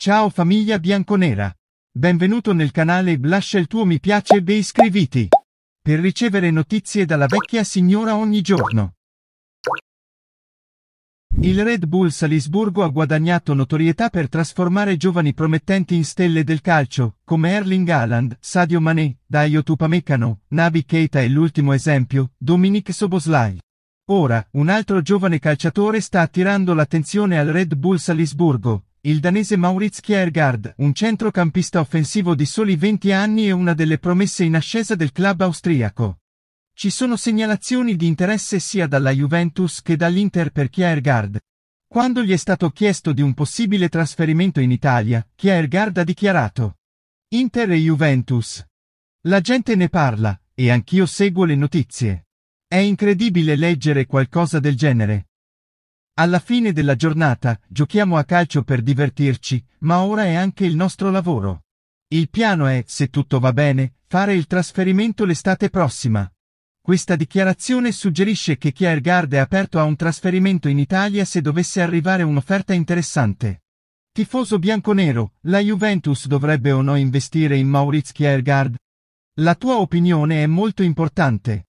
Ciao famiglia bianconera! Benvenuto nel canale lascia il tuo mi piace e iscriviti! Per ricevere notizie dalla vecchia signora ogni giorno. Il Red Bull Salisburgo ha guadagnato notorietà per trasformare giovani promettenti in stelle del calcio, come Erling Haaland, Sadio Mané, Dayo Tupamecano, Nabi Keita e l'ultimo esempio, Dominic Soboslai. Ora, un altro giovane calciatore sta attirando l'attenzione al Red Bull Salisburgo, il danese Maurits Kjærgaard, un centrocampista offensivo di soli 20 anni e una delle promesse in ascesa del club austriaco. Ci sono segnalazioni di interesse sia dalla Juventus che dall'Inter per Kjærgaard. Quando gli è stato chiesto di un possibile trasferimento in Italia, Kjærgaard ha dichiarato Inter e Juventus. La gente ne parla, e anch'io seguo le notizie. È incredibile leggere qualcosa del genere. Alla fine della giornata, giochiamo a calcio per divertirci, ma ora è anche il nostro lavoro. Il piano è, se tutto va bene, fare il trasferimento l'estate prossima. Questa dichiarazione suggerisce che Kiergaard è aperto a un trasferimento in Italia se dovesse arrivare un'offerta interessante. Tifoso bianconero, la Juventus dovrebbe o no investire in Maurizio Kiergaard? La tua opinione è molto importante.